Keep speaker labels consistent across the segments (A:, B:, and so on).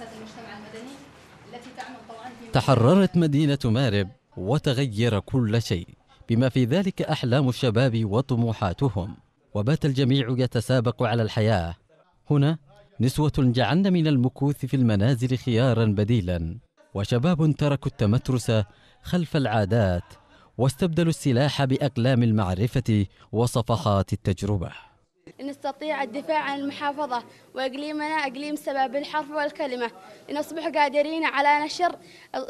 A: مؤسسات المجتمع المدني التي تعمل طبعا في
B: تحررت مدينة مارب وتغير كل شيء بما في ذلك أحلام الشباب وطموحاتهم وبات الجميع يتسابق على الحياة هنا نسوة جعلن من المكوث في المنازل خيارا بديلا وشباب تركوا التمترس خلف العادات واستبدلوا السلاح بأقلام المعرفة وصفحات التجربة
A: نستطيع الدفاع عن المحافظة وإقليمنا إقليم سبع بالحرف والكلمة لنصبح قادرين على نشر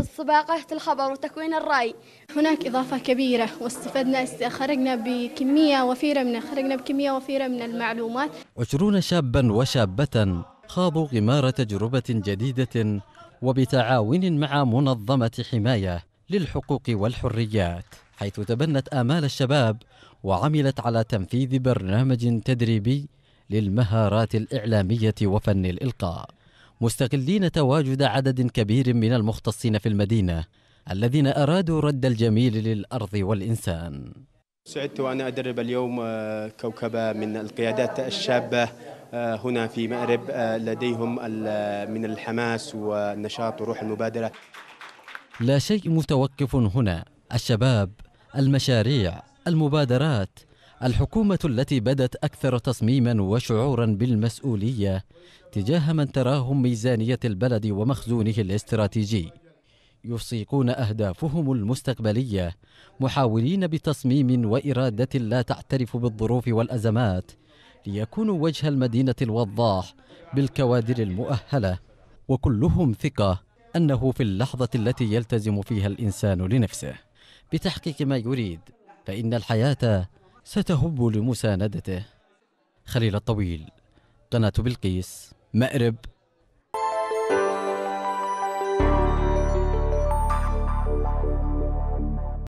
A: الصباقة الخبر وتكوين الرأي هناك إضافة كبيرة واستفدنا خرجنا بكمية وفيرة من خرجنا بكمية وفيرة من المعلومات
B: عشرون شابا وشابة خاضوا غمار تجربة جديدة وبتعاون مع منظمة حماية للحقوق والحريات حيث تبنت آمال الشباب وعملت على تنفيذ برنامج تدريبي للمهارات الإعلامية وفن الإلقاء مستغلين تواجد عدد كبير من المختصين في المدينة الذين أرادوا رد الجميل للأرض والإنسان
A: سعدت وأنا أدرب اليوم آه، كوكبة من القيادات الشابة آه، هنا في مأرب آه، لديهم من الحماس والنشاط وروح المبادرة
B: لا شيء متوقف هنا الشباب المشاريع المبادرات الحكومة التي بدت أكثر تصميما وشعورا بالمسؤولية تجاه من تراهم ميزانية البلد ومخزونه الاستراتيجي يسيقون أهدافهم المستقبلية محاولين بتصميم وإرادة لا تعترف بالظروف والأزمات ليكونوا وجه المدينة الوضاح بالكوادر المؤهلة وكلهم ثقة أنه في اللحظة التي يلتزم فيها الإنسان لنفسه بتحقيق ما يريد فإن الحياة ستهب لمساندته خليل الطويل قناة بلقيس مأرب